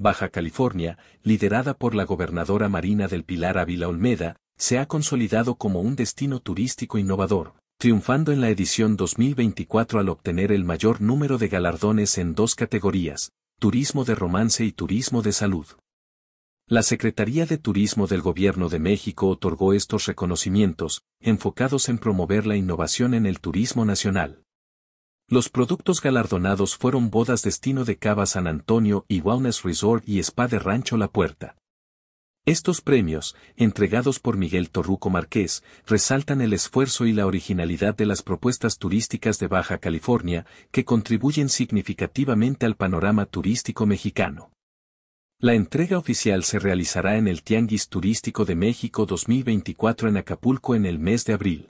Baja California, liderada por la gobernadora Marina del Pilar Ávila Olmeda, se ha consolidado como un destino turístico innovador, triunfando en la edición 2024 al obtener el mayor número de galardones en dos categorías, turismo de romance y turismo de salud. La Secretaría de Turismo del Gobierno de México otorgó estos reconocimientos, enfocados en promover la innovación en el turismo nacional. Los productos galardonados fueron Bodas Destino de Cava San Antonio y Wellness Resort y Spa de Rancho La Puerta. Estos premios, entregados por Miguel Torruco Márquez, resaltan el esfuerzo y la originalidad de las propuestas turísticas de Baja California, que contribuyen significativamente al panorama turístico mexicano. La entrega oficial se realizará en el Tianguis Turístico de México 2024 en Acapulco en el mes de abril.